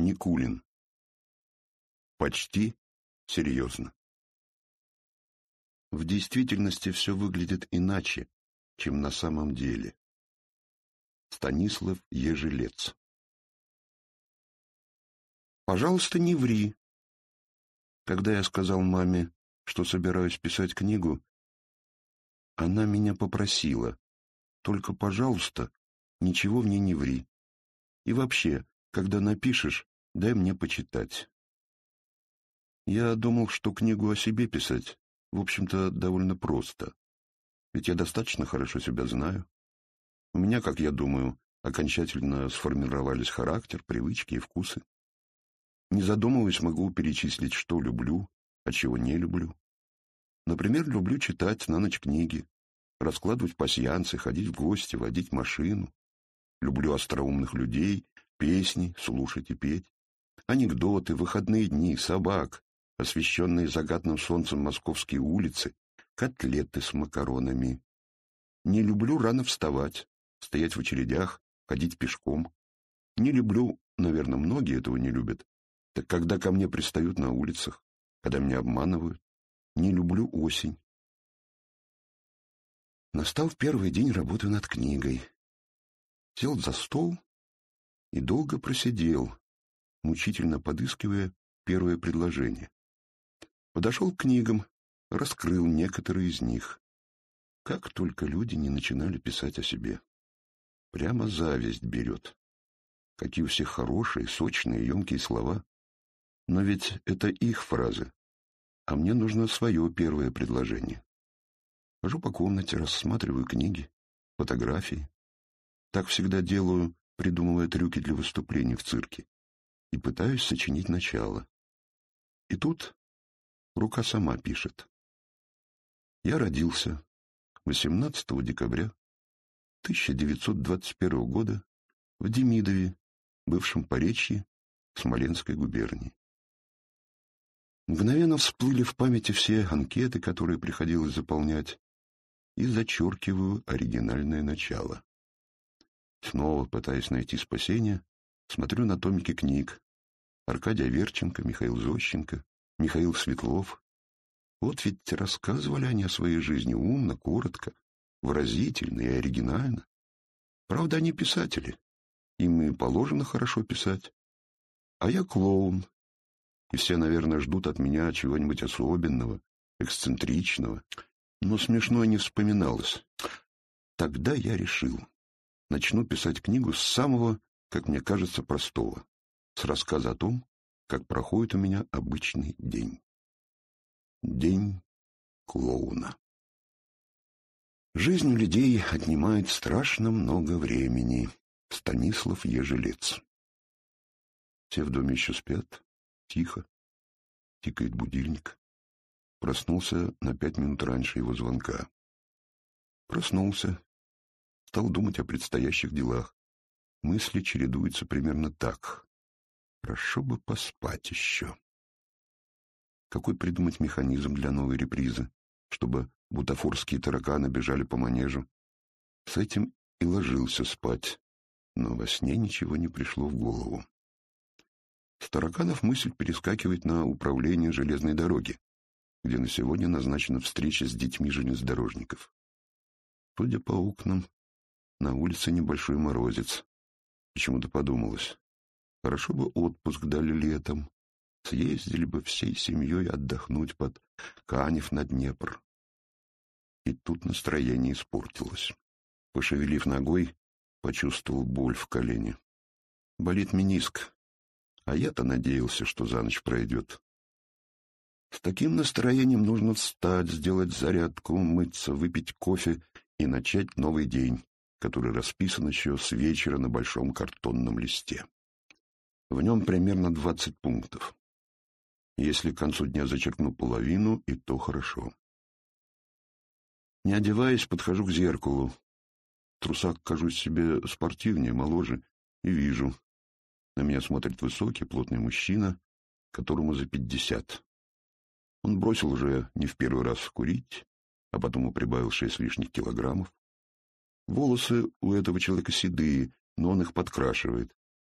Никулин. Почти серьезно. В действительности все выглядит иначе, чем на самом деле. Станислав Ежелец. «Пожалуйста, не ври». Когда я сказал маме, что собираюсь писать книгу, она меня попросила, только, пожалуйста, ничего в ней не ври. И вообще, когда напишешь, дай мне почитать. Я думал, что книгу о себе писать, в общем-то, довольно просто. Ведь я достаточно хорошо себя знаю. У меня, как я думаю, окончательно сформировались характер, привычки и вкусы. Не задумываясь, могу перечислить, что люблю, а чего не люблю. Например, люблю читать на ночь книги, раскладывать пасьянцы, ходить в гости, водить машину. Люблю остроумных людей, Песни слушать и петь, анекдоты, выходные дни, собак, освещенные загадным солнцем московские улицы, котлеты с макаронами. Не люблю рано вставать, стоять в очередях, ходить пешком. Не люблю, наверное, многие этого не любят, так когда ко мне пристают на улицах, когда меня обманывают. Не люблю осень. Настал первый день работы над книгой. Сел за стол и долго просидел, мучительно подыскивая первое предложение. Подошел к книгам, раскрыл некоторые из них. Как только люди не начинали писать о себе. Прямо зависть берет. Какие у всех хорошие, сочные, емкие слова. Но ведь это их фразы. А мне нужно свое первое предложение. Хожу по комнате, рассматриваю книги, фотографии. Так всегда делаю придумывая трюки для выступлений в цирке, и пытаюсь сочинить начало. И тут рука сама пишет. Я родился 18 декабря 1921 года в Демидове, бывшем Поречье Смоленской губернии. Мгновенно всплыли в памяти все анкеты, которые приходилось заполнять, и зачеркиваю оригинальное начало. Снова, пытаясь найти спасение, смотрю на томики книг. Аркадия Верченко, Михаил Зощенко, Михаил Светлов. Вот ведь рассказывали они о своей жизни умно, коротко, выразительно и оригинально. Правда, они писатели. Им и положено хорошо писать. А я клоун. И все, наверное, ждут от меня чего-нибудь особенного, эксцентричного. Но смешно не вспоминалось. Тогда я решил начну писать книгу с самого, как мне кажется, простого, с рассказа о том, как проходит у меня обычный день. День клоуна. Жизнь людей отнимает страшно много времени. Станислав Ежелец. Все в доме еще спят. Тихо. Тикает будильник. Проснулся на пять минут раньше его звонка. Проснулся, стал думать о предстоящих делах. Мысли чередуются примерно так. Хорошо бы поспать еще. Какой придумать механизм для новой репризы, чтобы бутафорские тараканы бежали по манежу? С этим и ложился спать, но во сне ничего не пришло в голову. С тараканов мысль перескакивает на управление железной дороги, где на сегодня назначена встреча с детьми железнодорожников. Судя по окнам, на улице небольшой морозец. Почему-то подумалось. Хорошо бы отпуск дали летом. Съездили бы всей семьей отдохнуть под Канев на Днепр. И тут настроение испортилось. Пошевелив ногой, почувствовал боль в колене. Болит миниск. а я-то надеялся, что за ночь пройдет. С таким настроением нужно встать, сделать зарядку, мыться, выпить кофе и начать новый день который расписан еще с вечера на большом картонном листе. В нем примерно 20 пунктов. Если к концу дня зачеркну половину, и то хорошо. Не одеваясь, подхожу к зеркалу. В кажусь себе спортивнее, моложе, и вижу. На меня смотрит высокий, плотный мужчина, которому за пятьдесят. Он бросил уже не в первый раз курить, а потом прибавил шесть лишних килограммов. Волосы у этого человека седые, но он их подкрашивает.